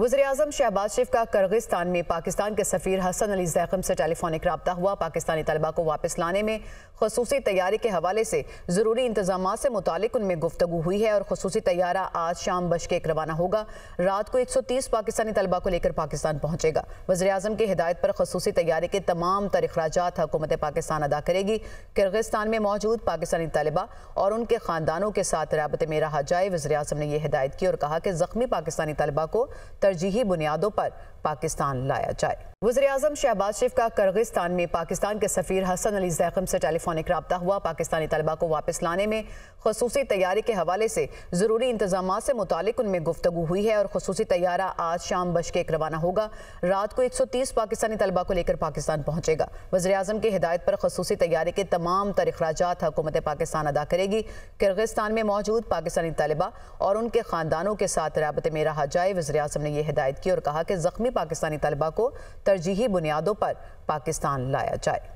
वजर अजम शहबाज शरीफ का करगिस्तान में पाकिस्तान के सफ़ीर हसन अली जैकम से टेलीफोनिक रबता हुआ पाकिस्तानी तलबा को वापस लाने में खसूस तैयारी के हवाले से ज़रूरी इंतजाम से मुतल उनमें गुफ्तु हुई है और खसूस तैयारा आज शाम बश के एक रवाना होगा रात को एक सौ तीस पाकिस्तानी तलबा को लेकर पाकिस्तान पहुँचेगा वजी अजम की हिदायत पर खसूस तैयारी के तमाम तर हुकूमत पाकिस्तान अदा करेगी किर्गिस्तान में मौजूद पाकिस्तानी तलबा और उनके ख़ानदानों के साथ रबते में रहा जाए वजर अजम ने यह हिदायत की और कहा कि ज़ख्मी पाकिस्तानी तलबा को तरजीही बुनियादों पर पाकिस्तान लाया जाए वजी अजम शहबाज शरीफ का करगिस्तान में पाकिस्तान के सफी हसन अली जैकम से टेलीफोनिक रबा हुआ पाकिस्तानी तलबा को वापस लाने में खसूसी तैयारी के हवाले से ज़रूरी इंतजाम से मुतक उनमें गुफ्तु हुई है और खसूसी तैयारा आज शाम बशकेक रवाना होगा रात को एक सौ तीस पाकिस्तानी तलबा को लेकर पाकिस्तान पहुंचेगा वजी अजम की हिदायत पर खसूसी तैयारी के तमाम तर अखराज हुकूमत पाकिस्तान अदा करेगी किर्गिस्तान में मौजूद पाकिस्तानी तलबा और उनके ख़ानदानों के साथ रबते में रहा जाए वजे अजम ने यह हिदायत की और कहा कि ज़ख्मी पाकिस्तानी तलबा को तरजीही बुनियादों पर पाकिस्तान लाया जाए